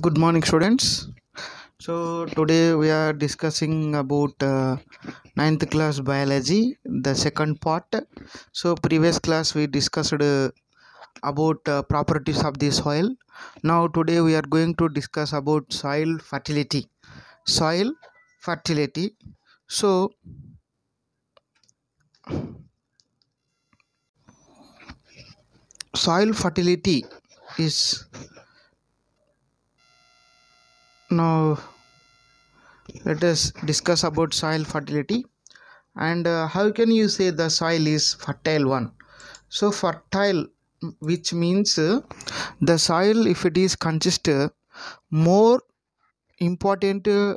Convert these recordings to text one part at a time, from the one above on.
good morning students so today we are discussing about uh, ninth class biology the second part so previous class we discussed uh, about uh, properties of the soil now today we are going to discuss about soil fertility soil fertility so soil fertility is now let us discuss about soil fertility and uh, how can you say the soil is fertile one so fertile which means uh, the soil if it is consist uh, more important uh,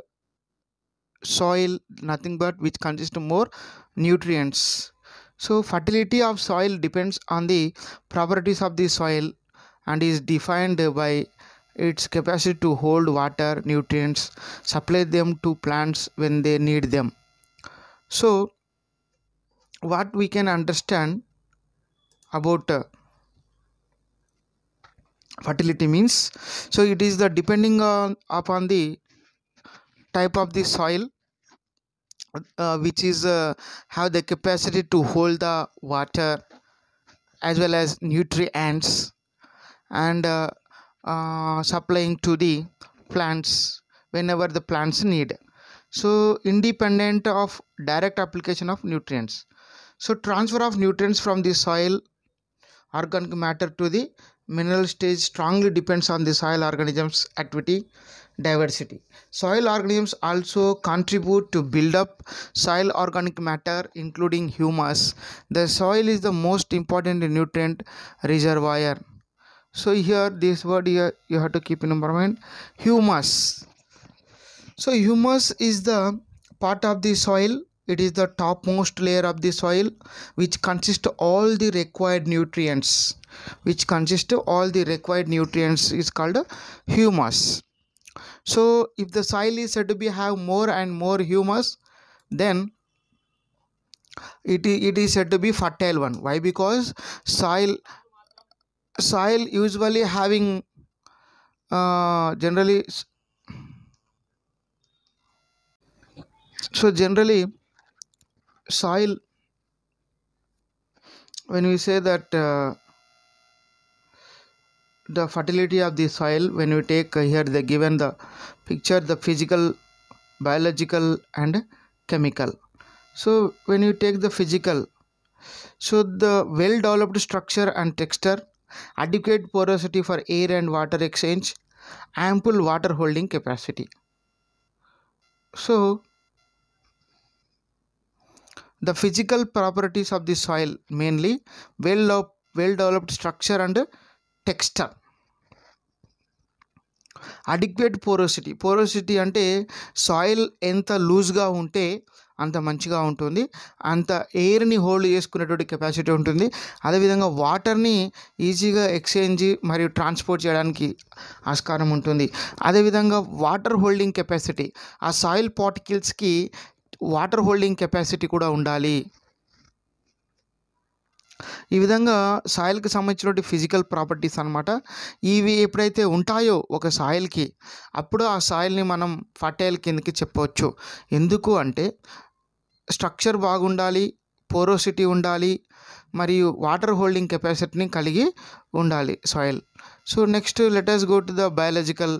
soil nothing but which consist more nutrients so fertility of soil depends on the properties of the soil and is defined by its capacity to hold water, nutrients, supply them to plants when they need them. So, what we can understand about uh, fertility means so it is the depending on upon the type of the soil uh, which is uh, have the capacity to hold the water as well as nutrients and uh, uh, supplying to the plants whenever the plants need so independent of direct application of nutrients so transfer of nutrients from the soil organic matter to the mineral stage strongly depends on the soil organisms activity diversity soil organisms also contribute to build up soil organic matter including humus the soil is the most important nutrient reservoir so here this word here you have to keep in mind humus so humus is the part of the soil it is the topmost layer of the soil which consists all the required nutrients which consists of all the required nutrients is called humus so if the soil is said to be have more and more humus then it, it is said to be fertile one why because soil soil usually having uh, generally so generally soil when we say that uh, the fertility of the soil when we take here the given the picture the physical biological and chemical so when you take the physical so the well developed structure and texture adequate porosity for air and water exchange, ample water holding capacity. So, the physical properties of the soil mainly well, well developed structure and texture. Adequate porosity porosity అంటే soil ఎంత లూజ్గా ఉంటే అంత మంచిగా ఉంటుంది అంత ఎయిర్ని hold చేసుకునేటువంటి capacity ఉంటుంది అదేవిధంగా వాటర్ని ఈజీగా ఎక్స్చేంజ్ మరియు ట్రాన్స్పోర్ట్ చేయడానికి ఆస్కారం ఉంటుంది అదేవిధంగా వాటర్ హోల్డింగ్ కెపాసిటీ ఆ సాయిల్ పార్టికల్స్కి వాటర్ హోల్డింగ్ కెపాసిటీ కూడా ఉండాలి ఈ విధంగా సాయిల్కి సంబంధించినటువంటి ఫిజికల్ ప్రాపర్టీస్ అనమాట ఇవి ఎప్పుడైతే ఉంటాయో ఒక సాయిల్కి అప్పుడు ఆ సాయిల్ని మనం ఫర్టైల్ కిందకి చెప్పవచ్చు ఎందుకు అంటే స్ట్రక్చర్ బాగుండాలి పోరోసిటీ ఉండాలి మరియు వాటర్ హోల్డింగ్ కెపాసిటీని కలిగి ఉండాలి soil so next let us go to the biological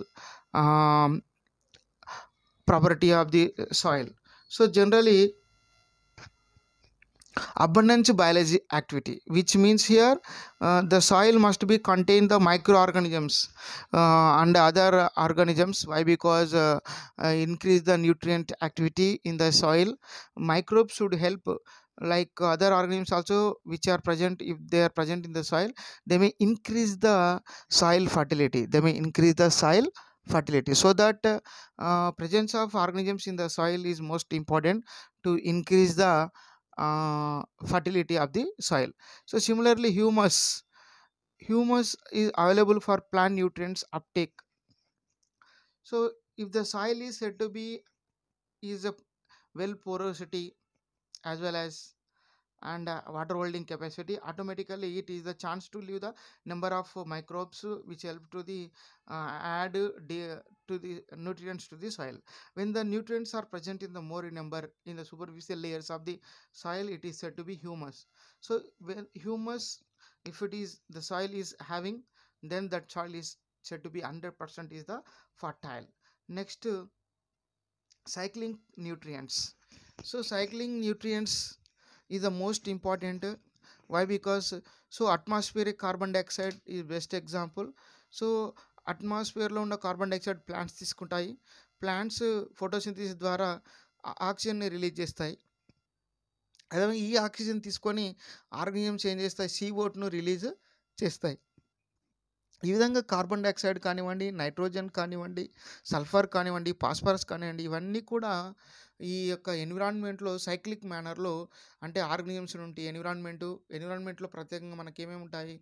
property of the soil so generally abundance biology activity which means here uh, the soil must be contain the microorganisms uh, and other organisms why because uh, uh, increase the nutrient activity in the soil microbes should help like other organisms also which are present if they are present in the soil they may increase the soil fertility they may increase the soil fertility so that uh, presence of organisms in the soil is most important to increase the uh, fertility of the soil so similarly humus humus is available for plant nutrients uptake so if the soil is said to be is a well porosity as well as and uh, water holding capacity automatically it is the chance to leave the number of microbes which help to the uh, add to the nutrients to the soil when the nutrients are present in the more number in the superficial layers of the soil it is said to be humus so when humus if it is the soil is having then that soil is said to be 100% is the fertile next cycling nutrients so cycling nutrients is the most important why because so atmospheric carbon dioxide is best example so అట్మాస్ఫియర్లో ఉన్న carbon dioxide plants తీసుకుంటాయి plants photosynthesis ద్వారా ఆక్సిజన్ని release చేస్తాయి అదేవిధంగా ఈ oxygen తీసుకొని organisms change చేస్తాయి సీ ఓట్ను రిలీజ్ చేస్తాయి ఈ విధంగా కార్బన్ డైఆక్సైడ్ కానివ్వండి నైట్రోజన్ కానివ్వండి సల్ఫర్ కానివ్వండి ఫాస్ఫరస్ కానివ్వండి ఇవన్నీ కూడా ఈ యొక్క ఎన్విరాన్మెంట్లో సైక్లిక్ మేనర్లో అంటే ఆర్గనిజమ్స్ నుండి ఎన్విరాన్మెంట్ ఎన్విరాన్మెంట్లో ప్రత్యేకంగా మనకి ఏమేమి ఉంటాయి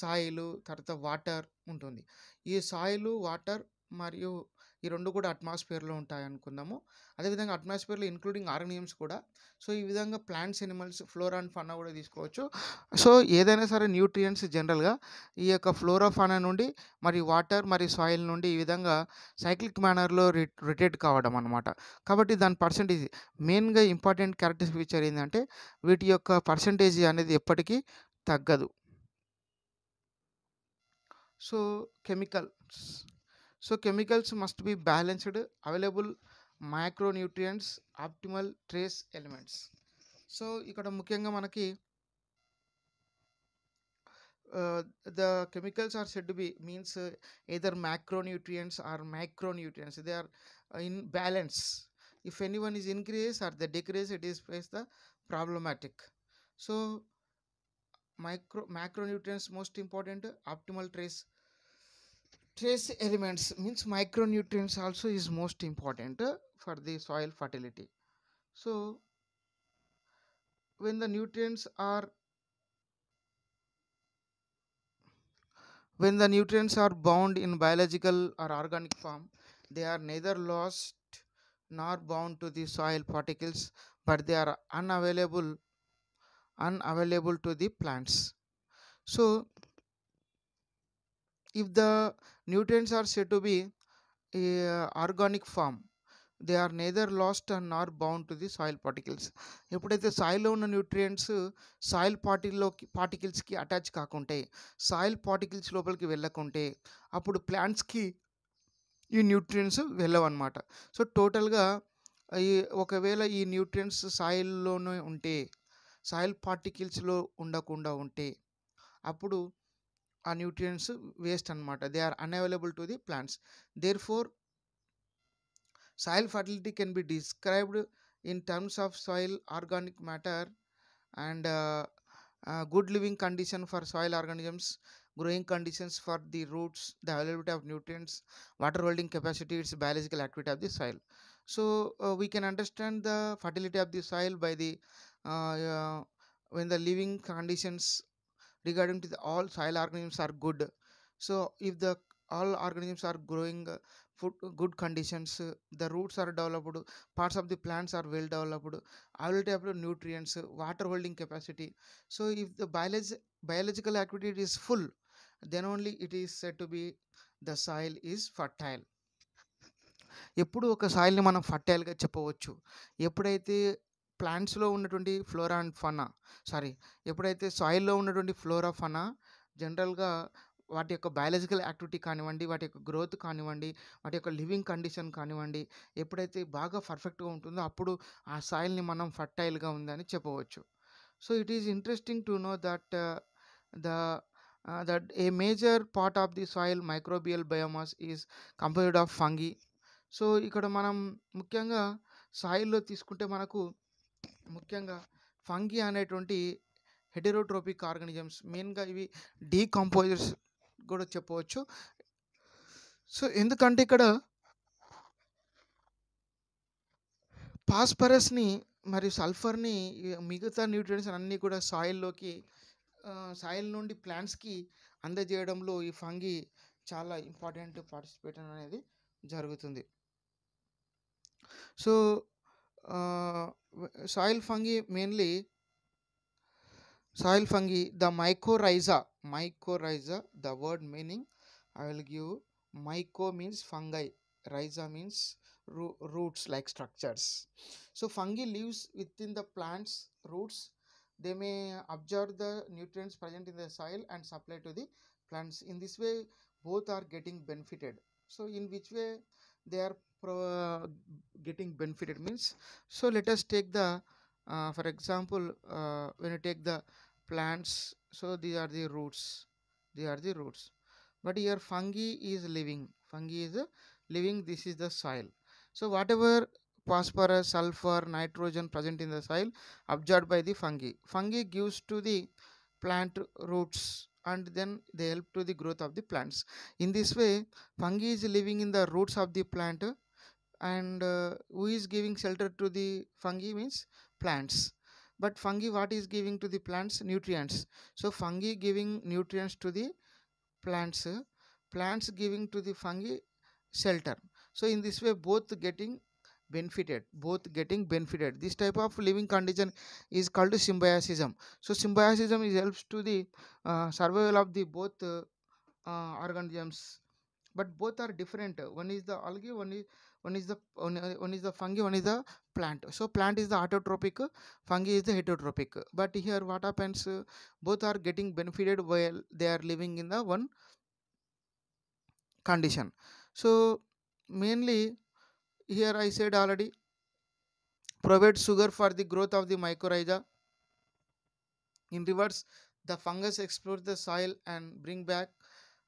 సాయిలు తర్వాత వాటర్ ఉంటుంది ఈ సాయిలు వాటర్ మరియు ఈ రెండు కూడా అట్మాస్ఫియర్లో ఉంటాయి అనుకుందాము అదేవిధంగా అట్మాస్ఫియర్లో ఇంక్లూడింగ్ ఆర్గనియమ్స్ కూడా సో ఈ విధంగా plants animals flora and fauna కూడా తీసుకోవచ్చు సో ఏదైనా సరే న్యూట్రియంట్స్ జనరల్గా ఈ యొక్క ఫ్లోరా ఫనా నుండి మరి వాటర్ మరి సాయిల్ నుండి ఈ విధంగా సైక్లిక్ మేనర్లో రొటేట్ కావడం అనమాట కాబట్టి దాని పర్సంటేజ్ మెయిన్గా ఇంపార్టెంట్ క్యారెక్టర్ ఫీచర్ ఏంటంటే వీటి యొక్క పర్సంటేజ్ అనేది ఎప్పటికీ తగ్గదు so chemicals So chemicals must be balanced, available micronutrients, optimal trace elements. So uh, the chemicals are said to be means uh, either macronutrients or micronutrients. They are uh, in balance. If anyone is increased or the decrease, it is face the problematic. So micro macronutrients most important, optimal trace trace elements means micronutrients also is most important uh, for the soil fertility so when the nutrients are when the nutrients are bound in biological or organic form they are neither lost nor bound to the soil particles but they are unavailable unavailable to the plants so if the nutrients are set to be uh, organic form they are neither lost and nor bound to the soil particles ఎప్పుడైతే సాయిల్లో ఉన్న nutrients soil పార్టిల్లోకి పార్టికల్స్కి attach కాకుంటే soil particles లోపలికి వెళ్ళకుంటే అప్పుడు ప్లాంట్స్కి ఈ న్యూట్రియంట్స్ వెళ్ళవన్నమాట సో టోటల్గా ఈ ఒకవేళ ఈ న్యూట్రియంట్స్ సాయిల్లోనే ఉంటే సాయిల్ పార్టికల్స్లో ఉండకుండా ఉంటే అప్పుడు ఆ న్యూట్రియంట్స్ వేస్ట్ అనమాట they are unavailable to the plants therefore soil fertility can be described in terms of soil organic matter and good living condition for soil organisms growing conditions for the roots the availability of nutrients water holding capacity its biological activity of the soil so uh, we can understand the fertility of the soil by the uh, uh, when the living conditions regarding to the all soil organisms are good so if the all organisms are growing food, good conditions the roots are developed parts of the plants are well developed availability of nutrients water holding capacity so if the biology, biological activity is full then only it is said to be the soil is fertile ఎప్పుడు ఒక సాయిల్ని మనం ఫర్టైల్గా చెప్పవచ్చు ఎప్పుడైతే ప్లాంట్స్లో ఉన్నటువంటి flora and fauna sorry ఎప్పుడైతే సాయిల్లో ఉన్నటువంటి flora fauna జనరల్గా వాటి యొక్క బయాలజికల్ యాక్టివిటీ కానివ్వండి వాటి యొక్క గ్రోత్ కానివ్వండి వాటి యొక్క లివింగ్ కండిషన్ కానివ్వండి ఎప్పుడైతే బాగా పర్ఫెక్ట్గా ఉంటుందో అప్పుడు ఆ సాయిల్ని మనం ఫర్టైల్గా ఉందని చెప్పవచ్చు so it is interesting to know that the that a major part of the soil microbial biomass is composed of fungi so ఇక్కడ మనం ముఖ్యంగా సాయిల్లో తీసుకుంటే మనకు ముఖ్యంగా ఫంగి అనేటువంటి హెటెరోట్రోపిక్ ఆర్గానిజమ్స్ మెయిన్గా ఇవి డీకంపోజర్స్ కూడా చెప్పవచ్చు సో ఎందుకంటే ఇక్కడ ఫాస్పరస్ని మరియు సల్ఫర్ని మిగతా న్యూట్రియన్స్ అన్నీ కూడా సాయిల్లోకి సాయిల్ నుండి ప్లాంట్స్కి అందజేయడంలో ఈ ఫంగి చాలా ఇంపార్టెంట్ పార్టిసిపేట్ అనేది జరుగుతుంది so uh, soil fungi mainly soil fungi the mycorrhiza mycorrhiza the word meaning i will give myco means fungi rhiza means ro roots like structures so fungi lives within the plants roots they may absorb the nutrients present in the soil and supply to the plants in this way both are getting benefited so in which way they are pro getting benefited means so let us take the uh, for example uh, when you take the plants so these are the roots they are the roots but here fungi is living fungi is living this is the soil so whatever phosphorus sulfur nitrogen present in the soil absorbed by the fungi fungi gives to the plant roots and then they help to the growth of the plants in this way fungi is living in the roots of the plant and uh, who is giving shelter to the fungi means plants but fungi what is giving to the plants nutrients so fungi giving nutrients to the plants plants giving to the fungi shelter so in this way both getting benefited both getting benefited this type of living condition is called symbiosis. so symbiosis is helps to the uh, survival of the both uh, uh, organisms but both are different one is the algae one is one is the one, uh, one is the fungi one is the plant so plant is the autotrophic fungi is the heterotrophic but here what happens both are getting benefited while they are living in the one condition so mainly here I said already provide sugar for the growth of the mycorrhiza. In reverse, the fungus explores the soil and bring back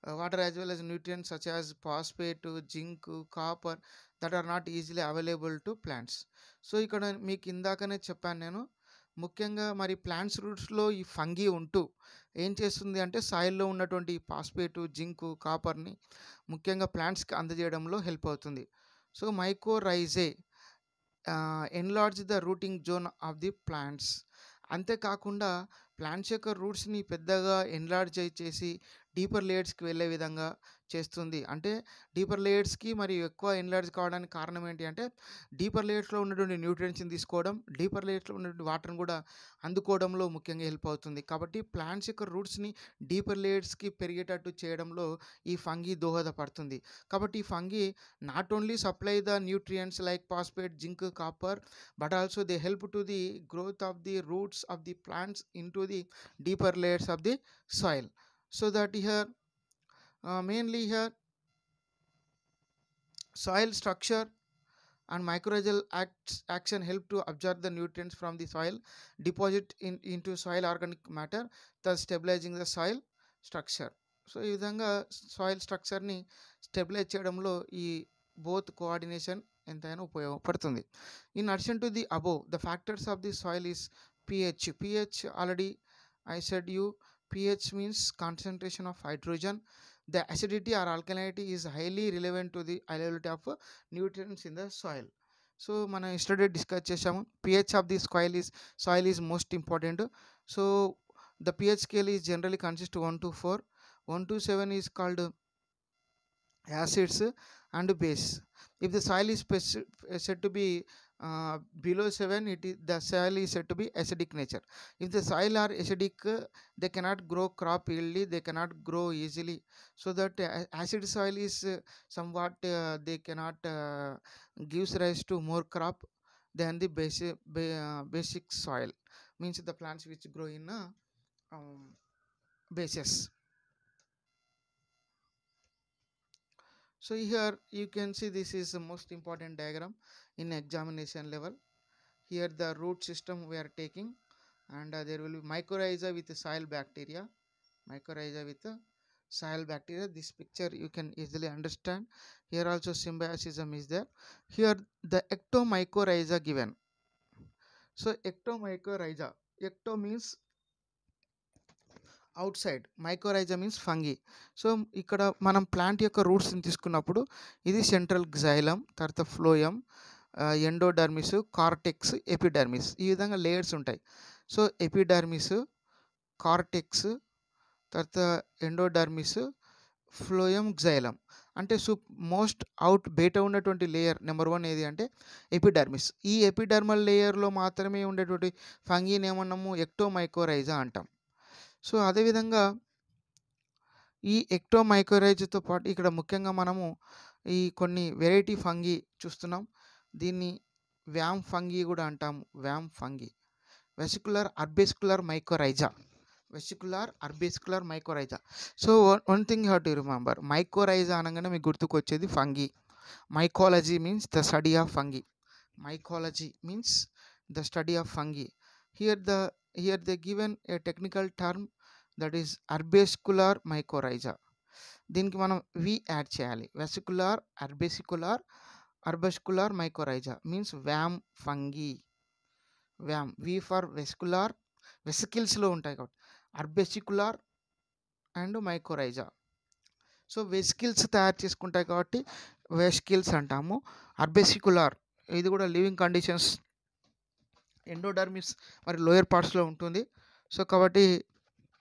uh, water as well as nutrients such as phosphate, zinc copper that are not easily available to plants so ఇక్కడ మీకు ఇందాకనే చెప్పాను నేను ముఖ్యంగా మరి plants రూట్స్లో ఈ fungi ఉంటూ ఏం చేస్తుంది అంటే సాయిల్లో ఉన్నటువంటి ఫాస్ఫేటు జింకు కాపర్ని ముఖ్యంగా ప్లాంట్స్కి అందజేయడంలో హెల్ప్ అవుతుంది so mycorrhizae enlarge the rooting zone of the plants అంతేకాకుండా ప్లాంట్స్ యొక్క రూట్స్ని పెద్దగా ఎన్లార్జ్ చేసి డీపర్ లేయర్స్కి వెళ్ళే విధంగా చేస్తుంది అంటే డీపర్ లేయర్స్కి మరియు ఎక్కువ ఎన్లర్జ్ కావడానికి కారణం ఏంటి అంటే డీపర్ లేయర్స్లో ఉన్నటువంటి న్యూట్రియన్స్ని తీసుకోవడం డీపర్ లేయర్స్లో ఉన్నటువంటి వాటర్ని కూడా అందుకోవడంలో ముఖ్యంగా హెల్ప్ అవుతుంది కాబట్టి ప్లాంట్స్ యొక్క రూట్స్ని డీపర్ లేయర్స్కి పెరిగేటట్టు చేయడంలో ఈ ఫంగి దోహదపడుతుంది కాబట్టి ఈ fungi not only supply the nutrients like phosphate zinc copper but also they help to the growth of the roots of the plants into the deeper layers of the soil so that here mainly here soil structure and mycorrhizal acts, action help to absorb the nutrients from the soil deposit in, into soil organic matter thus stabilizing the soil structure so so ఈ విధంగా soil స్ట్రక్చర్ని stabilise చేయడంలో ఈ both coordination ఎంతైనా ఉపయోగపడుతుంది in addition to the above the factors of the soil is ph ph already i said you ph means concentration of hydrogen the acidity or alkalinity is highly relevant to the availability of uh, nutrients in the soil. So, mana yesterday discussed pH of the soil is soil is most important. So, the pH scale is generally consists to 1 to 4. 1 to 7 is called acids and base. If the soil is said to be uh, below 7 it is the soil is said to be acidic nature if the soil are acidic they cannot grow crop easily they cannot grow easily so that uh, acid soil is uh, somewhat uh, they cannot uh, gives rise to more crop than the basic ba basic soil means the plants which grow in um, bases so here you can see this is the most important diagram in examination level here the root system we are taking and uh, there will be mycorrhiza with soil bacteria mycorrhiza with the soil bacteria this picture you can easily understand here also symbiosis is there here the ectomycorrhiza given so ectomycorrhiza ecto means outside mycorrhiza means fungi so ఇక్కడ మనం plant యొక్క రూట్స్ని తీసుకున్నప్పుడు ఇది central xylem తర్వాత phloem endodermis cortex epidermis ఈ విధంగా layers ఉంటాయి సో ఎపిడర్మిస్ కార్టెక్స్ తర్వాత ఎండోడర్మిస్ ఫ్లోయం గ్జైలం అంటే సూప్ మోస్ట్ అవుట్ బయట ఉన్నటువంటి లేయర్ నెంబర్ వన్ ఏది అంటే ఎపిడర్మిస్ ఈ ఎపిడర్మల్ లేయర్లో మాత్రమే ఉండేటువంటి ఫంగీని ఏమన్నాము ఎక్టోమైకోరైజా అంటాం సో అదేవిధంగా ఈ ఎక్టోమైకోరైజ్తో పాటు ఇక్కడ ముఖ్యంగా మనము ఈ కొన్ని వెరైటీ ఫంగి చూస్తున్నాం దీన్ని వ్యామ్ ఫంగి కూడా అంటాము VAM fungi vesicular arbuscular mycorrhiza vesicular arbuscular mycorrhiza so one thing how to remember mycorrhiza అనగానే మీకు గుర్తుకొచ్చేది fungi mycology means the study of fungi mycology means the study of fungi here the here they given a technical term that is arbuscular mycorrhiza దీనికి మనం we add చేయాలి vesicular arbuscular arbuscular mycorrhiza means VAM fungi VAM V for vesicular వెసికిల్స్లో ఉంటాయి కాబట్టి arbuscular and mycorrhiza so vesicles తయారు చేసుకుంటాయి కాబట్టి vesicles అంటాము అర్బెసికులర్ ఇది కూడా లివింగ్ కండిషన్స్ ఎండోడర్మిస్ మరి లోయర్ పార్ట్స్లో ఉంటుంది సో కాబట్టి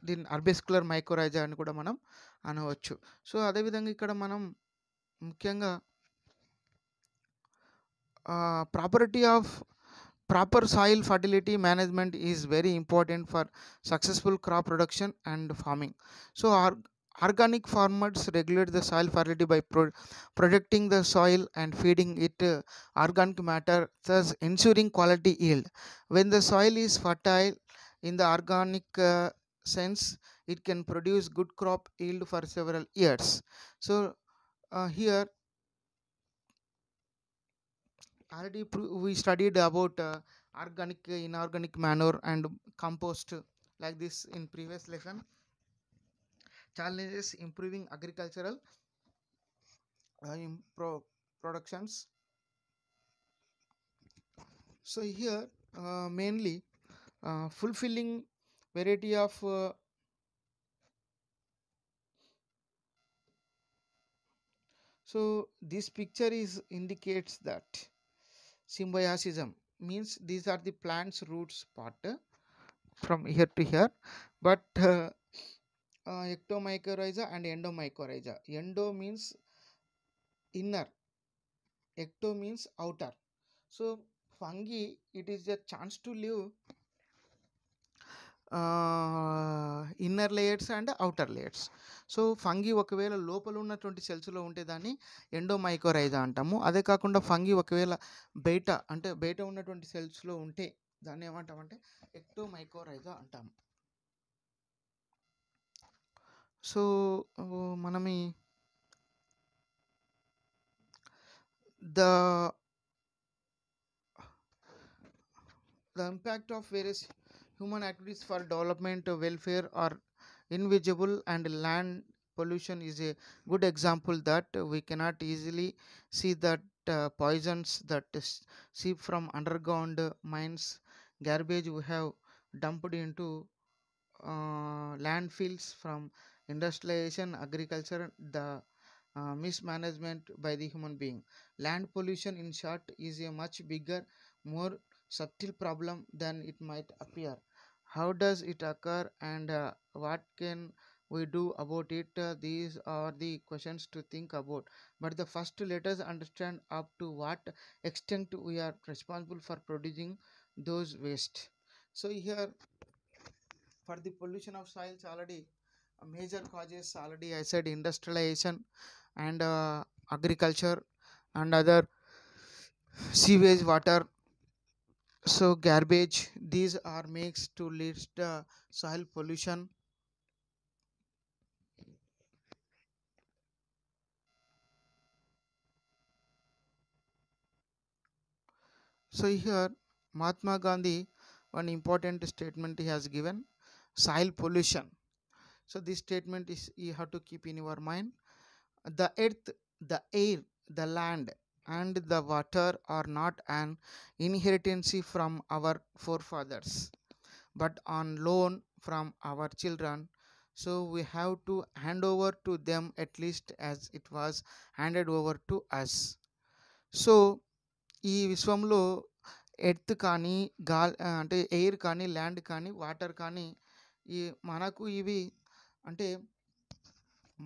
దీని అర్బెస్కులర్ మైక్రోరైజా అని కూడా మనం అనవచ్చు సో అదేవిధంగా ఇక్కడ మనం ముఖ్యంగా property of proper soil fertility management is very important for successful crop production and farming so our organic farmers regulate the soil fertility by pro- protecting the soil and feeding it uh, organic matter thus ensuring quality yield when the soil is fertile in the organic uh, sense it can produce good crop yield for several years so uh, here already we studied about uh, organic inorganic manure and compost like this in previous lesson challenges improving agricultural uh, impro- productions so here uh, mainly uh, fulfilling variety of uh, so this picture is indicates that symbiosism means these are the plants roots part uh, from here to here but uh, ectomycorrhiza and endomycorrhiza endo means inner ecto means outer so fungi it is the chance to live inner layers and outer layers so fungi ఒకవేళ లోపల ఉన్నటువంటి సెల్స్లో ఉంటే దాన్ని ఎండోమైకోరైజా అంటాము అదే కాకుండా fungi ఒకవేళ బయట అంటే బయట ఉన్నటువంటి సెల్స్లో ఉంటే దాన్ని ఏమంటామంటే ఎక్టోమైకోరైజా అంటాము So, manami, the the impact of various human activities for development welfare are invisible and land pollution is a good example that we cannot easily see that uh, poisons that seep from underground mines garbage we have dumped into uh, landfills from industrialization, agriculture, the uh, mismanagement by the human being. Land pollution, in short, is a much bigger, more subtle problem than it might appear. How does it occur and uh, what can we do about it? Uh, these are the questions to think about. But the first, let us understand up to what extent we are responsible for producing those waste. So, here for the pollution of soils, already major causes already I said industrialization and uh, agriculture and other sewage water so garbage these are makes to lead the soil pollution so here mahatma gandhi one important statement he has given soil pollution so this statement is you have to keep in your mind the earth the air the land and the water are not an inheritance from our forefathers but on loan from our children so we have to hand over to them at least as it was handed over to us so ఈ విశ్వంలో earth కానీ గా అంటే air కానీ land కానీ water కానీ ఈ మనకు ఇవి అంటే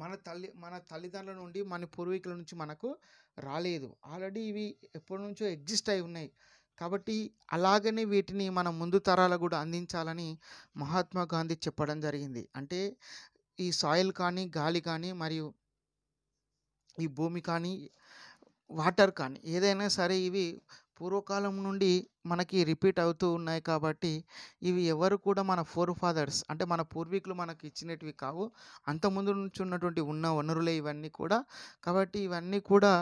మన తల్లి మన తల్లిదండ్రుల నుండి మన పూర్వీకుల నుంచి మనకు రాలేదు ఆల్రెడీ ఇవి ఎప్పటి నుంచో ఎగ్జిస్ట్ అయి ఉన్నాయి కాబట్టి అలాగనే వీటిని మన ముందు తరాలకు కూడా అందించాలని మహాత్మా గాంధీ చెప్పడం జరిగింది అంటే ఈ సాయిల్ కానీ గాలి కానీ మరియు ఈ భూమి కానీ వాటర్ కానీ ఏదైనా సరే ఇవి పూర్వకాలం నుండి మనకి రిపీట్ అవుతూ ఉన్నాయి కాబట్టి ఇవి ఎవరు కూడా మన ఫోర్ ఫాదర్స్ అంటే మన పూర్వీకులు మనకి ఇచ్చినటివి కావు అంత ముందు నుంచి ఉన్నటువంటి ఉన్న వనరులే ఇవన్నీ కూడా కాబట్టి ఇవన్నీ కూడా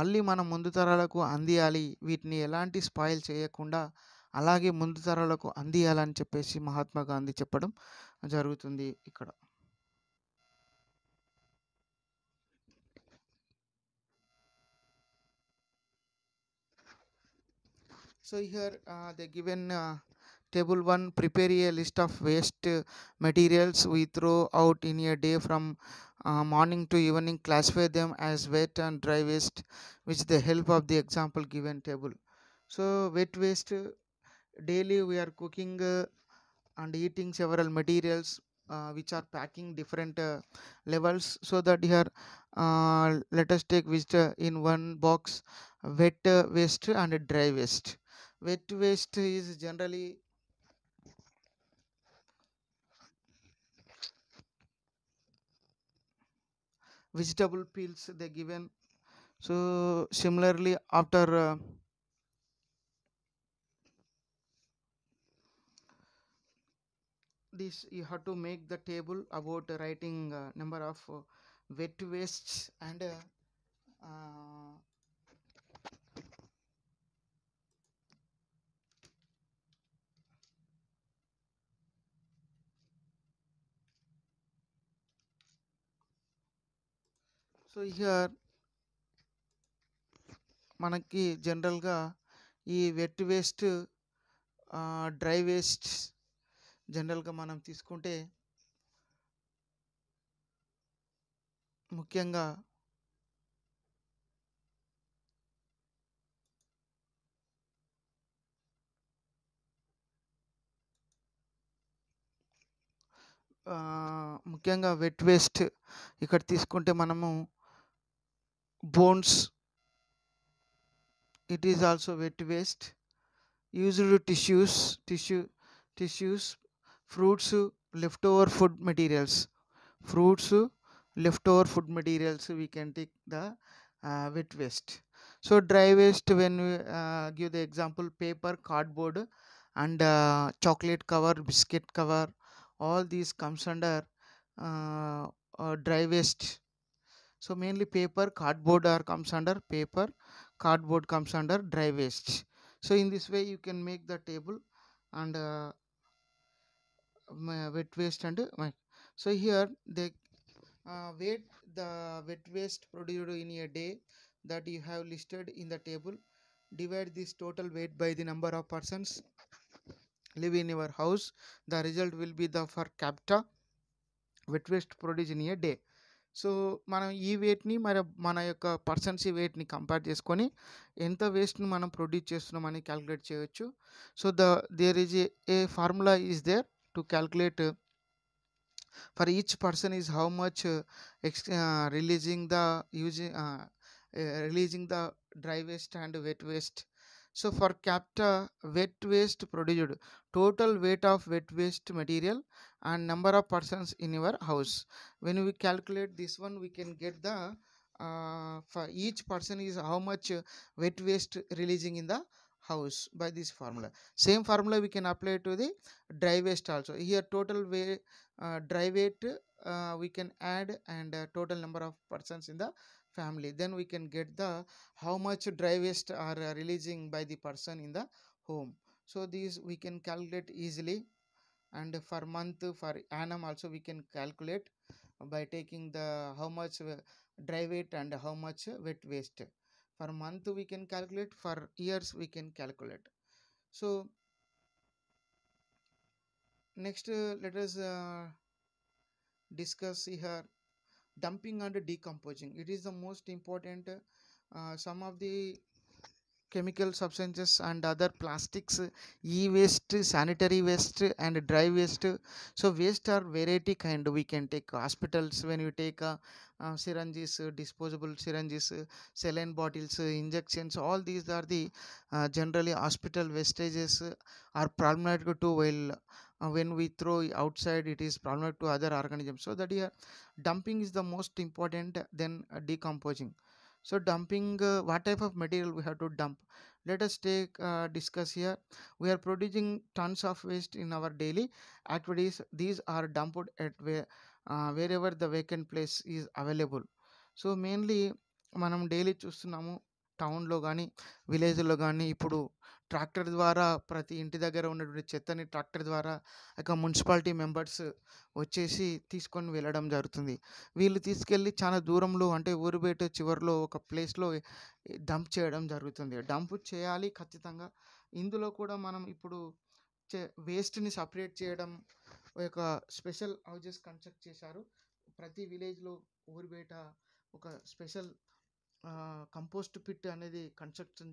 మళ్ళీ మన ముందు తరాలకు అందియాలి వీటిని ఎలాంటి స్పాయిల్ చేయకుండా అలాగే ముందు తరాలకు అందియాలని చెప్పేసి మహాత్మా గాంధీ చెప్పడం జరుగుతుంది ఇక్కడ so here uh, they given uh, table 1 prepare a list of waste materials we throw out in a day from uh, morning to evening classify them as wet and dry waste with the help of the example given table so wet waste daily we are cooking uh, and eating several materials uh, which are packing different uh, levels so that here uh, let us take which in one box wet waste and dry waste wet waste is generally vegetable peels they given so similarly after uh, this you have to make the table about writing uh, number of uh, wet wastes and uh, uh so here మనకి జనరల్గా ఈ wet waste dry waste జనరల్గా మనం తీసుకుంటే ముఖ్యంగా ముఖ్యంగా wet waste ఇక్కడ తీసుకుంటే మనము bones it is also wet waste used tissues tissue tissues fruits leftover food materials fruits leftover food materials we can take the uh, wet waste so dry waste when we uh, give the example paper cardboard and uh, chocolate cover biscuit cover all these comes under uh, dry waste so mainly paper cardboard are comes under paper cardboard comes under dry waste so in this way you can make the table and uh, wet waste and uh, my. so here the uh, weight the wet waste produced in a day that you have listed in the table divide this total weight by the number of persons live in your house the result will be the per capita wet waste produced in a day so మనం ఈ వెయిట్ని మరి మన యొక్క persons వెయిట్ని compare చేసుకొని ఎంత వేస్ట్ని మనం produce చేస్తున్నామని calculate చేయవచ్చు so the there is a formula is there to calculate for each person is how much ex releasing the using releasing the dry waste and wet waste So for capta wet waste produced, total weight of wet waste material and number of persons in your house. When we calculate this one, we can get the uh, for each person is how much wet waste releasing in the house by this formula. Same formula we can apply to the dry waste also. Here total way, uh, dry weight uh, we can add and uh, total number of persons in the family then we can get the how much dry waste are uh, releasing by the person in the home so these we can calculate easily and for month for annum also we can calculate by taking the how much uh, dry weight and how much wet waste for month we can calculate for years we can calculate so next uh, let us uh, discuss here dumping and decomposing it is the most important uh, some of the chemical substances and other plastics e-waste sanitary waste and dry waste so waste are variety kind we can take hospitals when you take uh, uh, syringes disposable syringes saline bottles injections all these are the uh, generally hospital wastages are problematic to while uh, when we throw outside it is problematic to other organisms so that here dumping is the most important than decomposing so dumping uh, what type of material we have to dump let us take uh, discuss here we are producing tons of waste in our daily activities these are dumped at where, uh, wherever the vacant place is available so mainly మనం daily చూస్తున్నాము టౌన్లో కానీ విలేజ్లో కానీ ఇప్పుడు tractor ద్వారా ప్రతి ఇంటి దగ్గర ఉన్నటువంటి చెత్తని ట్రాక్టర్ ద్వారా ఒక మున్సిపాలిటీ మెంబర్స్ వచ్చేసి తీసుకొని వెళ్ళడం జరుగుతుంది వీళ్ళు తీసుకెళ్ళి చాలా దూరంలో అంటే ఊరు బయట చివరిలో ఒక ప్లేస్లో డంప్ చేయడం జరుగుతుంది డంప్ చేయాలి ఖచ్చితంగా ఇందులో కూడా మనం ఇప్పుడు చే వేస్ట్ని సపరేట్ చేయడం ఒక స్పెషల్ హౌజెస్ కన్స్ట్రక్ట్ చేశారు ప్రతి విలేజ్లో ఊరు బయట ఒక స్పెషల్ కంపోస్ట్ పిట్ అనేది కన్స్ట్రక్షన్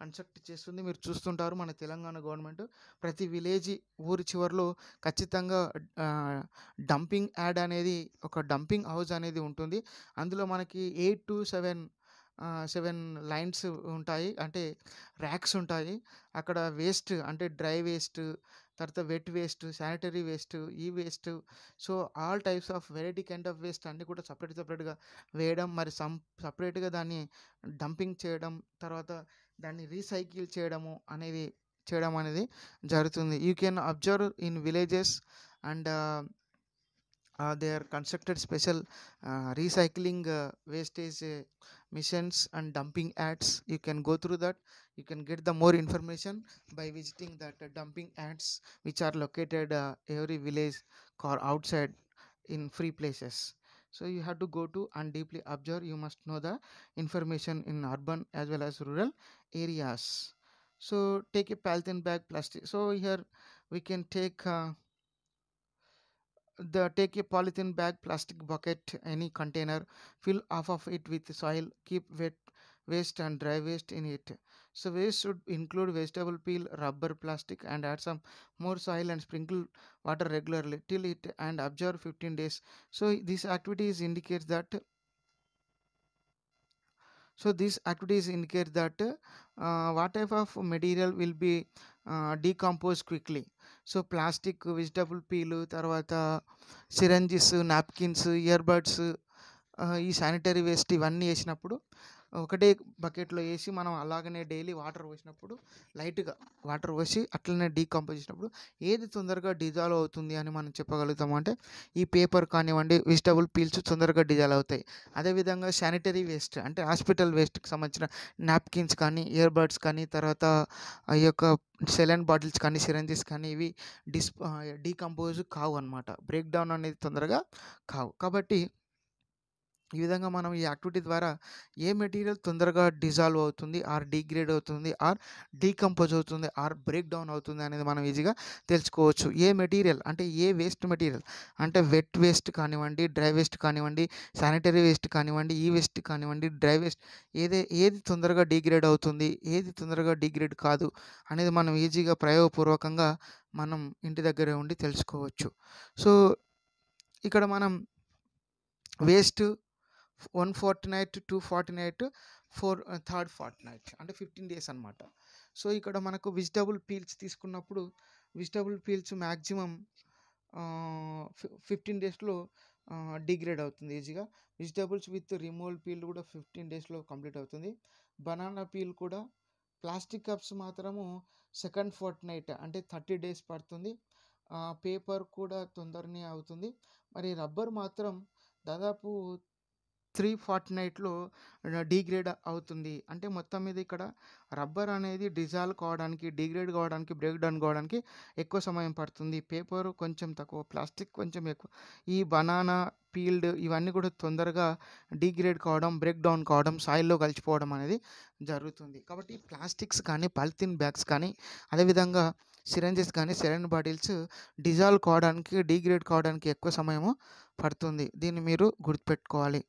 కన్స్ట్రక్ట్ చేస్తుంది మీరు చూస్తుంటారు మన తెలంగాణ గవర్నమెంట్ ప్రతి విలేజ్ ఊరి చివరిలో ఖచ్చితంగా డంపింగ్ యాడ్ అనేది ఒక డంపింగ్ హౌస్ అనేది ఉంటుంది అందులో మనకి eight to seven seven lines ఉంటాయి అంటే ర్యాక్స్ ఉంటాయి అక్కడ వేస్ట్ అంటే డ్రై వేస్ట్ తర్వాత వెట్ వేస్ట్ శానిటరీ వేస్ట్ ఈ waste so all types of variety kind of waste అన్నీ కూడా సపరేట్ సపరేట్గా వేయడం మరి సం సపరేట్గా దాన్ని డంపింగ్ చేయడం తర్వాత దాన్ని రీసైకిల్ చేయడము అనేది చేయడం అనేది జరుగుతుంది you can observe in villages and uh, they are constructed special uh, recycling uh, wastage uh, missions and dumping ads you can go through that you can get the more information by visiting that uh, dumping ads which are located uh, every village or outside in free places so you have to go to and deeply observe you must know the information in urban as well as rural areas so take a pallet bag plastic so here we can take the take a polythene bag plastic bucket any container fill half of it with soil keep wet waste and dry waste in it so waste should include vegetable peel rubber plastic and add some more soil and sprinkle water regularly till it and observe 15 days so this activities indicates that so these activities indicate that uh, what type of material will be uh, decomposed quickly so plastic vegetable peel తర్వాత syringes napkins earbuds ఈ sanitary waste ఇవన్నీ వేసినప్పుడు ఒకటే బకెట్లో వేసి మనం అలాగనే daily water పోసినప్పుడు లైట్గా వాటర్ పోసి అట్లనే డీకంపోజ్ చేసినప్పుడు ఏది తొందరగా డిజాల్వ్ అవుతుంది అని మనం చెప్పగలుగుతామంటే ఈ పేపర్ కానివ్వండి వెజిటబుల్ పీల్స్ తొందరగా డిజాల్వ్ అవుతాయి అదేవిధంగా శానిటరీ వేస్ట్ అంటే హాస్పిటల్ వేస్ట్కి సంబంధించిన నాప్కిన్స్ కానీ ఇయర్బడ్స్ కానీ తర్వాత ఈ యొక్క సెలైన్ బాటిల్స్ కానీ సిరంజెస్ కానీ ఇవి డిస్ డీకంపోజ్ కావు అనమాట బ్రేక్డౌన్ అనేది తొందరగా కావు కాబట్టి ఈ విధంగా మనం ఈ యాక్టివిటీ ద్వారా ఏ మెటీరియల్ తొందరగా డిజాల్వ్ అవుతుంది ఆర్ డిగ్రేడ్ అవుతుంది ఆర్ డీకంపోజ్ అవుతుంది ఆర్ బ్రేక్ డౌన్ అవుతుంది అనేది మనం ఈజీగా తెలుసుకోవచ్చు ఏ మెటీరియల్ అంటే ఏ వేస్ట్ మెటీరియల్ అంటే వెట్ వేస్ట్ కానివ్వండి డ్రై వేస్ట్ కానివ్వండి శానిటరీ వేస్ట్ కానివ్వండి ఈ వేస్ట్ కానివ్వండి డ్రై వేస్ట్ ఏదే ఏది తొందరగా డిగ్రేడ్ అవుతుంది ఏది తొందరగా డిగ్రేడ్ కాదు అనేది మనం ఈజీగా ప్రయోగపూర్వకంగా మనం ఇంటి దగ్గరే ఉండి తెలుసుకోవచ్చు సో ఇక్కడ మనం waste one fortnight two fortnight four third fortnight అంటే ఫిఫ్టీన్ డేస్ అనమాట సో ఇక్కడ మనకు వెజిటబుల్ పీల్స్ తీసుకున్నప్పుడు వెజిటబుల్ పీల్స్ మ్యాక్సిమం ఫిఫ్టీన్ డేస్లో డిగ్రేడ్ అవుతుంది ఈజీగా వెజిటబుల్స్ విత్ రిమూవల్ పీల్ కూడా ఫిఫ్టీన్ డేస్లో కంప్లీట్ అవుతుంది బనానా పీల్ కూడా ప్లాస్టిక్ కప్స్ మాత్రము సెకండ్ ఫోర్త్ నైట్ అంటే థర్టీ డేస్ పడుతుంది పేపర్ కూడా తొందరనే అవుతుంది మరి రబ్బర్ మాత్రం దాదాపు త్రీ ఫార్టీ నైట్లో డీగ్రేడ్ అవుతుంది అంటే మొత్తం మీద ఇక్కడ రబ్బర్ అనేది డిజాల్వ్ కావడానికి డిగ్రేడ్ కావడానికి బ్రేక్ డౌన్ కావడానికి ఎక్కువ సమయం పడుతుంది పేపర్ కొంచెం తక్కువ ప్లాస్టిక్ కొంచెం ఎక్కువ ఈ బనానా పీల్డ్ ఇవన్నీ కూడా తొందరగా డిగ్రేడ్ కావడం బ్రేక్ డౌన్ కావడం సాయిల్లో కలిసిపోవడం అనేది జరుగుతుంది కాబట్టి ప్లాస్టిక్స్ కానీ పాలిథిన్ బ్యాగ్స్ కానీ అదేవిధంగా సిరంజెస్ కానీ సెరైన్ బాటిల్స్ డిజాల్వ్ కావడానికి డీగ్రేడ్ కావడానికి ఎక్కువ సమయము పడుతుంది దీన్ని మీరు గుర్తుపెట్టుకోవాలి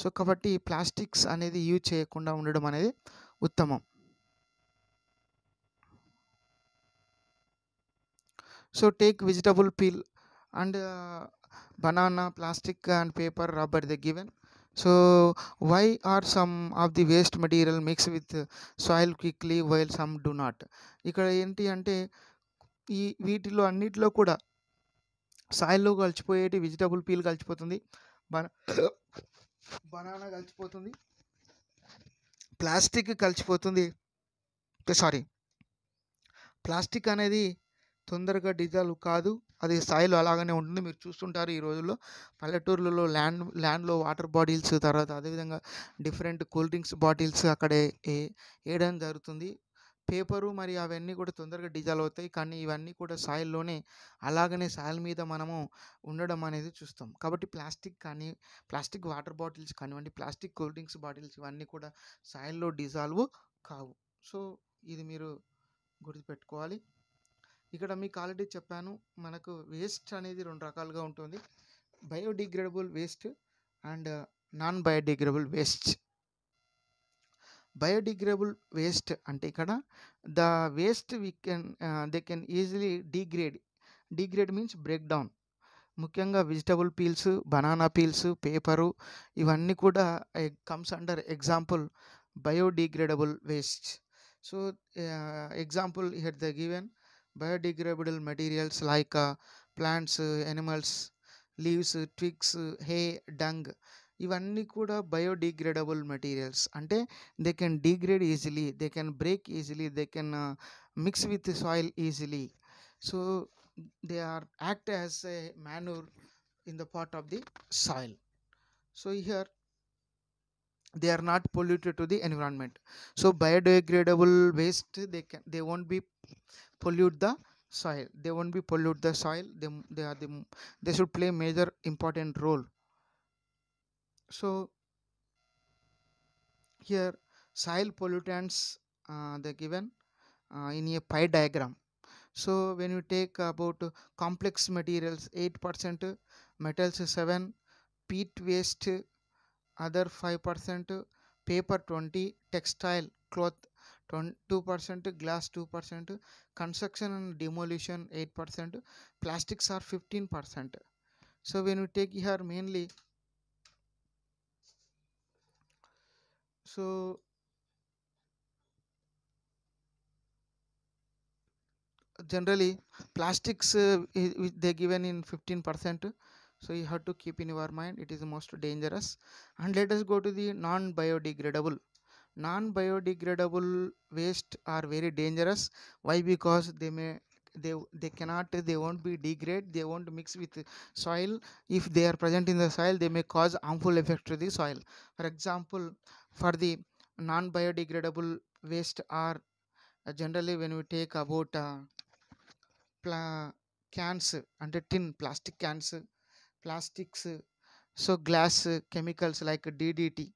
సో కాబట్టి ప్లాస్టిక్స్ అనేది యూజ్ చేయకుండా ఉండడం అనేది ఉత్తమం so take vegetable peel and banana plastic and paper rubber the given so why are some of the waste material mix with soil quickly while some do not ఇక్కడ ఏంటి అంటే ఈ వీటిలో అన్నిటిలో కూడా సాయిల్లో కలిసిపోయేటి వెజిటబుల్ పీల్ కలిసిపోతుంది బనానా కలిసిపోతుంది ప్లాస్టిక్ కలిసిపోతుంది సారీ ప్లాస్టిక్ అనేది తొందరగా డిజాల్వ్ కాదు అది స్థాయిలో అలాగనే ఉంటుంది మీరు చూస్తుంటారు ఈ రోజుల్లో పల్లెటూర్లలో ల్యాండ్ ల్యాండ్లో వాటర్ బాటిల్స్ తర్వాత అదేవిధంగా డిఫరెంట్ కూల్ డ్రింక్స్ బాటిల్స్ అక్కడే వేయడం జరుగుతుంది పేపరు మరి అవన్నీ కూడా తొందరగా డిజాల్వ్ అవుతాయి కానీ ఇవన్నీ కూడా సాయిల్లోనే అలాగనే సాయిల్ మీద మనము ఉండడం అనేది చూస్తాం కాబట్టి ప్లాస్టిక్ కానీ ప్లాస్టిక్ వాటర్ బాటిల్స్ కానివ్వండి ప్లాస్టిక్ కూల్ డ్రింక్స్ బాటిల్స్ ఇవన్నీ కూడా సాయిల్లో డిజాల్వ్ కావు సో ఇది మీరు గుర్తుపెట్టుకోవాలి ఇక్కడ మీకు ఆల్రెడీ చెప్పాను మనకు వేస్ట్ అనేది రెండు రకాలుగా ఉంటుంది biodegradable waste and non biodegradable waste biodegradable waste అంటే ఇక్కడ the waste we can they can easily degrade degrade means break down ముఖ్యంగా vegetable peels banana peels paper ఇవన్నీ కూడా comes under example biodegradable waste so example హెట్ the given biodegradable materials like plants animals leaves twigs hay dung ఇవన్నీ కూడా biodegradable materials అంటే they can degrade easily they can break easily they can mix with soil easily so they are act as a manure in the part of the are act as a manure in the part of here they are not polluted to the environment so biodegradable waste they can they won't be pollute the soil they won't be pollute the soil they, they are the they should play major important role so here soil pollutants uh, they're given uh, in a pie diagram so when you take about complex materials 8% metals 7 peat waste other 5% paper 20 textile cloth 2% glass 2% construction and demolition 8% plastics are 15% so when you take here mainly So generally plastics uh, they given in 15% so you have to keep in your mind it is most dangerous and let us go to the non biodegradable non biodegradable waste are very dangerous why because they may they they cannot they won't be degrade they won't mix with soil if they are present in the soil they may cause harmful effect to the soil for example for the non biodegradable waste are generally when we take about uh, pla- cans and tin plastic cans plastics so glass chemicals like ddt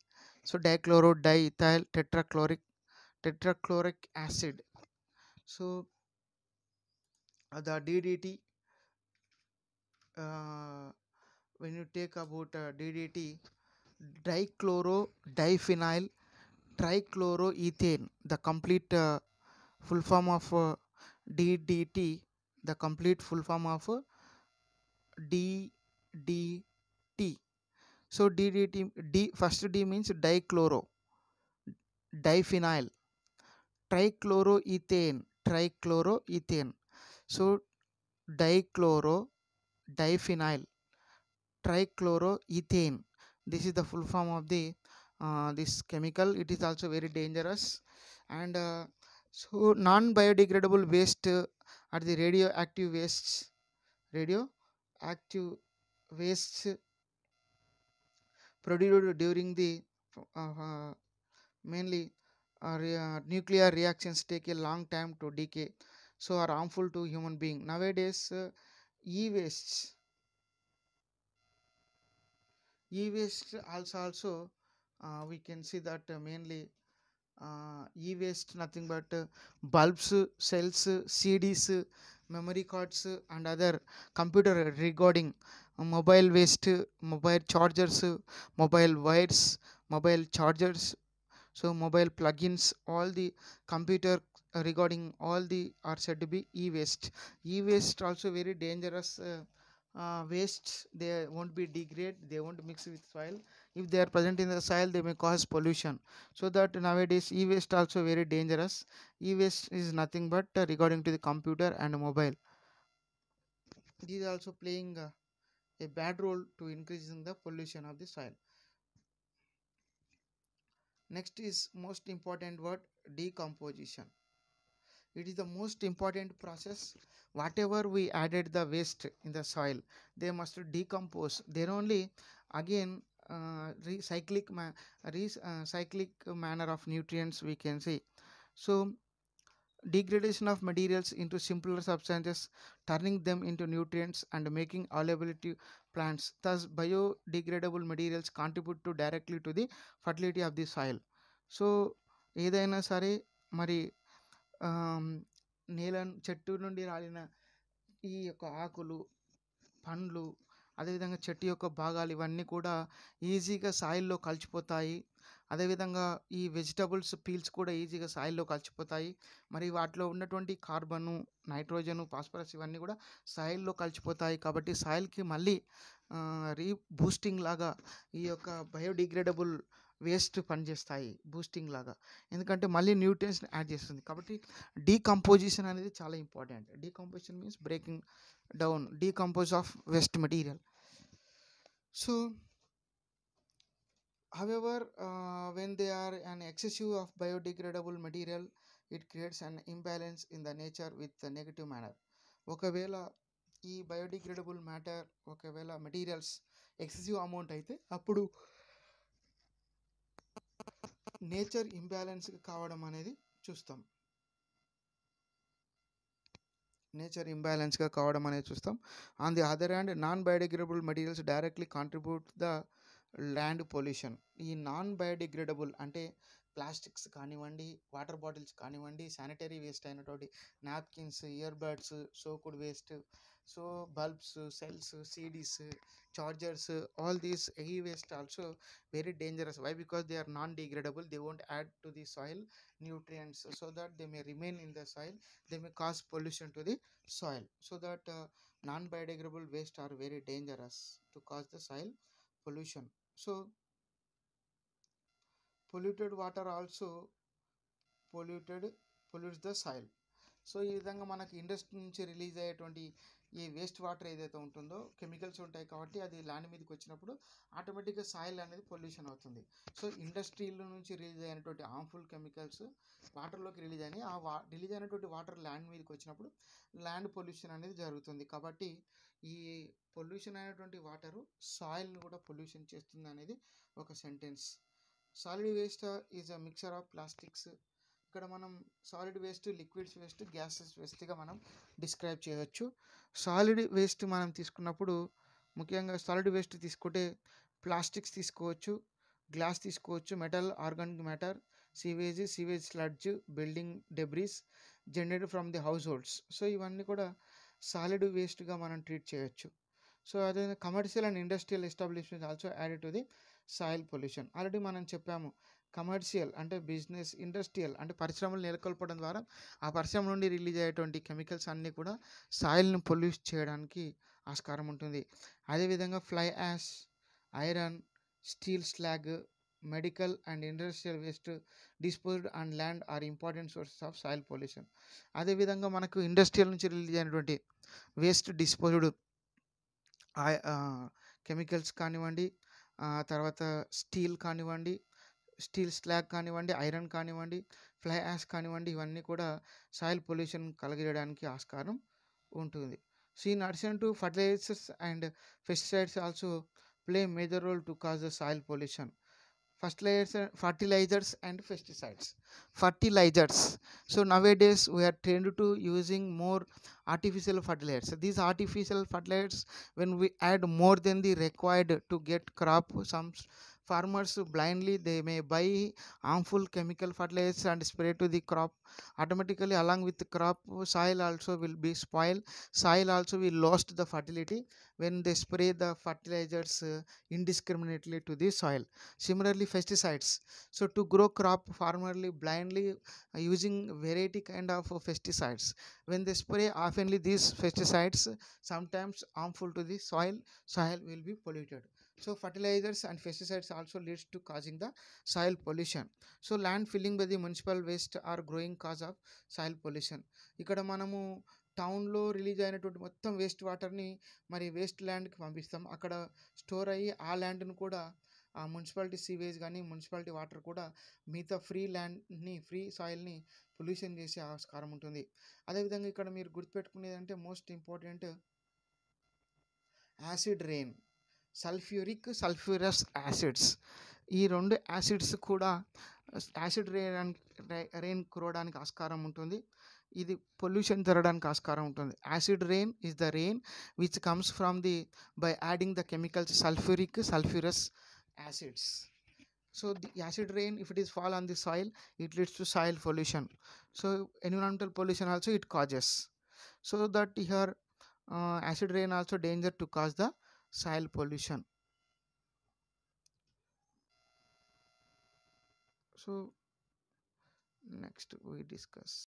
so dichloro diethyl tetrachloric tetrachloric acid so uh, the ddt uh, when you take about uh, ddt dichloro diphenyl trichloroethane the complete uh, full form of uh, DDT the complete full form of uh, DDT so DDT D first D means dichloro diphenyl trichloroethane trichloroethane so dichloro diphenyl trichloroethane this is the full form of the uh, this chemical it is also very dangerous and uh, so non biodegradable waste uh, are the radioactive wastes radioactive wastes produced during the uh, uh, mainly uh, nuclear reactions take a long time to decay so are harmful to human being nowadays e wastes e-waste also also uh, we can see that uh, mainly uh, e-waste nothing but uh, bulbs cells cds memory cards and other computer regarding mobile waste mobile chargers mobile wires mobile chargers so mobile plugins all the computer regarding all the are said to be e-waste e-waste also very dangerous uh, uh, waste they won't be degrade they won't mix with soil if they are present in the soil they may cause pollution so that nowadays e-waste also very dangerous e-waste is nothing but uh, regarding to the computer and mobile these also playing uh, a bad role to increasing the pollution of the soil next is most important word decomposition it is the most important process whatever we added the waste in the soil they must decompose then only again uh, recyclic ma- uh, manner of nutrients we can say so degradation of materials into simpler substances turning them into nutrients and making availability plants thus biodegradable materials contribute to directly to the fertility of the soil in a సరే మరి నేల చెట్టు నుండి రాలిన ఈ యొక్క ఆకులు పండ్లు అదేవిధంగా చెట్టు యొక్క భాగాలు ఇవన్నీ కూడా ఈజీగా సాయిల్లో కలిసిపోతాయి అదేవిధంగా ఈ వెజిటబుల్స్ పీల్స్ కూడా ఈజీగా సాయిల్లో కలిసిపోతాయి మరి వాటిలో ఉన్నటువంటి కార్బను నైట్రోజను ఫాస్ఫరస్ ఇవన్నీ కూడా సాయిల్లో కలిసిపోతాయి కాబట్టి సాయిల్కి మళ్ళీ రీ బూస్టింగ్ లాగా ఈ యొక్క బయోడిగ్రేడబుల్ వేస్ట్ పనిచేస్తాయి బూస్టింగ్ లాగా ఎందుకంటే మళ్ళీ న్యూట్రియన్స్ని యాడ్ చేస్తుంది కాబట్టి డీకంపోజిషన్ అనేది చాలా important decomposition means breaking down decompose of waste material so however when they are an excessive of biodegradable material it creates an imbalance in the nature with the negative negative ఒకవేళ ఈ biodegradable matter ఒకవేళ materials excessive amount అయితే అప్పుడు nature imbalance కావడం అనేది చూస్తాం nature ఇంబ్యాలెన్స్గా కావడం అనేది చూస్తాం on the other hand non biodegradable materials directly contribute the land pollution ఈ నాన్ బయోడిగ్రేడబుల్ అంటే ప్లాస్టిక్స్ కానివ్వండి వాటర్ బాటిల్స్ కానివ్వండి శానిటరీ వేస్ట్ అయినటువంటి napkins earbuds so called waste so bulbs uh, cells uh, cds uh, chargers all these e-waste also very dangerous why because they are non-degradable they won't add to the soil nutrients so that they may remain in the soil they may cause pollution to the soil so that uh, non-biodegradable waste are very dangerous to cause the soil pollution so polluted water also polluted pollutes the soil so ఈ the industry release నుంచి release అయ్యేటువంటి ఈ waste water ఏదైతే ఉంటుందో chemicals ఉంటాయి కాబట్టి అది land మీదకి వచ్చినప్పుడు ఆటోమేటిక్గా సాయిల్ అనేది పొల్యూషన్ అవుతుంది సో ఇండస్ట్రీల నుంచి రిలీజ్ అయినటువంటి హార్మ్ఫుల్ కెమికల్స్ వాటర్లోకి రిలీజ్ అయినాయి ఆ వా రిలీజ్ అయినటువంటి వాటర్ ల్యాండ్ మీదకి వచ్చినప్పుడు ల్యాండ్ పొల్యూషన్ అనేది జరుగుతుంది కాబట్టి ఈ పొల్యూషన్ అయినటువంటి వాటరు సాయిల్ని కూడా పొల్యూషన్ చేస్తుంది అనేది ఒక sentence solid waste is a mixer of plastics ఇక్కడ మనం solid waste liquids waste gases వేస్ట్గా మనం డిస్క్రైబ్ చేయవచ్చు సాలిడ్ వేస్ట్ మనం తీసుకున్నప్పుడు ముఖ్యంగా సాలిడ్ వేస్ట్ తీసుకుంటే ప్లాస్టిక్స్ తీసుకోవచ్చు గ్లాస్ తీసుకోవచ్చు metal organic matter sewage sewage sludge building debris generated from the households so ఇవన్నీ కూడా సాలిడ్ వేస్ట్గా మనం ట్రీట్ చేయవచ్చు సో అదే commercial and industrial establishment also added to the soil pollution already మనం చెప్పాము కమర్షియల్ అంటే బిజినెస్ ఇండస్ట్రియల్ అంటే పరిశ్రమలు నెలకొల్పడం ద్వారా ఆ పరిశ్రమ నుండి రిలీజ్ అయ్యేటువంటి కెమికల్స్ అన్నీ కూడా సాయిల్ని పొల్యూట్ చేయడానికి ఆస్కారం ఉంటుంది అదేవిధంగా fly ash iron steel slag medical and industrial waste disposed and land are important sources of soil pollution అదేవిధంగా మనకు ఇండస్ట్రియల్ నుంచి రిలీజ్ అయినటువంటి వేస్ట్ డిస్పోజ్డ్ కెమికల్స్ కానివ్వండి తర్వాత స్టీల్ కానివ్వండి స్టీల్ స్లాగ్ కానివ్వండి ఐరన్ కానివ్వండి ఫ్లై యాష్ కానివ్వండి ఇవన్నీ కూడా సాయిల్ పొల్యూషన్ కలిగడానికి ఆస్కారం ఉంటుంది so in addition to fertilisers and pesticides also play major role to cause the soil pollution fertilisers fertilisers and pesticides fertilisers so nowadays we are trend to using more artificial fertilisers these artificial fertilisers when we add more then the required to get crop sums farmers blindly they may buy harmful chemical fertilizers and spray to the crop automatically along with crop soil also will be spoiled soil also will lost the fertility when they spray the fertilizers uh, indiscriminately to the soil similarly pesticides so to grow crop farmerly blindly uh, using variety kind of uh, pesticides when they spray oftenly these pesticides sometimes harmful to the soil soil will be polluted సో fertilisers and pesticides also leads to causing the soil pollution so land filling by the municipal waste are growing cause of soil pollution. ఇక్కడ మనము టౌన్లో release అయినటువంటి మొత్తం waste వాటర్ని మరి waste ల్యాండ్కి పంపిస్తాం అక్కడ స్టోర్ అయ్యి ఆ ల్యాండ్ను కూడా ఆ మున్సిపాలిటీ సీవేజ్ కానీ మున్సిపాలిటీ వాటర్ కూడా మిగతా ఫ్రీ ల్యాండ్ని ఫ్రీ సాయిల్ని పొల్యూషన్ చేసే ఆస్కారం ఉంటుంది అదేవిధంగా ఇక్కడ మీరు గుర్తుపెట్టుకునేది అంటే most important acid rain sulphuric sulphurous acids ఈ రెండు యాసిడ్స్ కూడా యాసిడ్ రేయడానికి రెయిన్ కురవడానికి ఆస్కారం ఉంటుంది ఇది పొల్యూషన్ జరగడానికి ఆస్కారం ఉంటుంది acid rain is the rain which comes from the by adding the chemicals sulphuric sulphurous acids so the acid rain if it is fall on the soil it leads to soil pollution so environmental pollution also it causes so that here acid rain also danger to cause the soil pollution so next we discuss